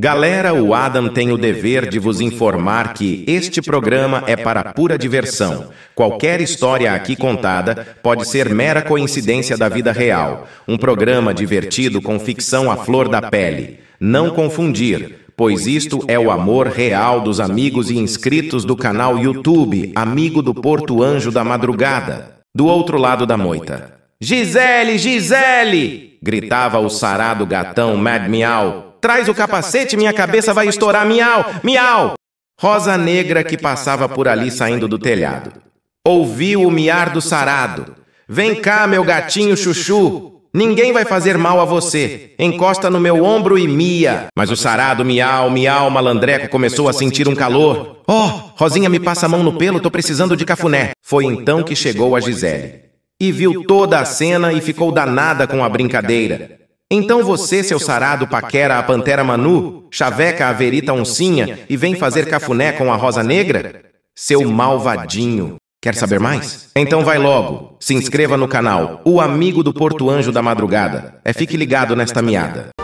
Galera, o Adam tem o dever de vos informar que este programa é, é para pura diversão. Qualquer história aqui contada pode ser mera coincidência da vida real. Um programa divertido com ficção à flor da pele. Não confundir, pois isto é o é amor real dos amigos e inscritos do canal YouTube Amigo do Porto Anjo da Madrugada. Do outro lado da moita. Gisele, Gisele! gritava o sarado gatão Mad Meow. Traz o capacete, minha cabeça vai estourar, miau, miau! Rosa Negra, que passava por ali saindo do telhado. Ouviu o miar do sarado. Vem cá, meu gatinho chuchu. Ninguém vai fazer mal a você. Encosta no meu ombro e mia. Mas o sarado miau, miau, malandreco começou a sentir um calor. Oh, Rosinha me passa a mão no pelo, tô precisando de cafuné. Foi então que chegou a Gisele. E viu toda a cena e ficou danada com a brincadeira. Então, então você, seu sarado, paquera a pantera Manu, chaveca a verita oncinha e vem fazer cafuné com a rosa negra? Seu malvadinho. Quer saber mais? Então, então vai logo. Se inscreva no canal O Amigo do Porto Anjo da Madrugada. É fique ligado nesta miada.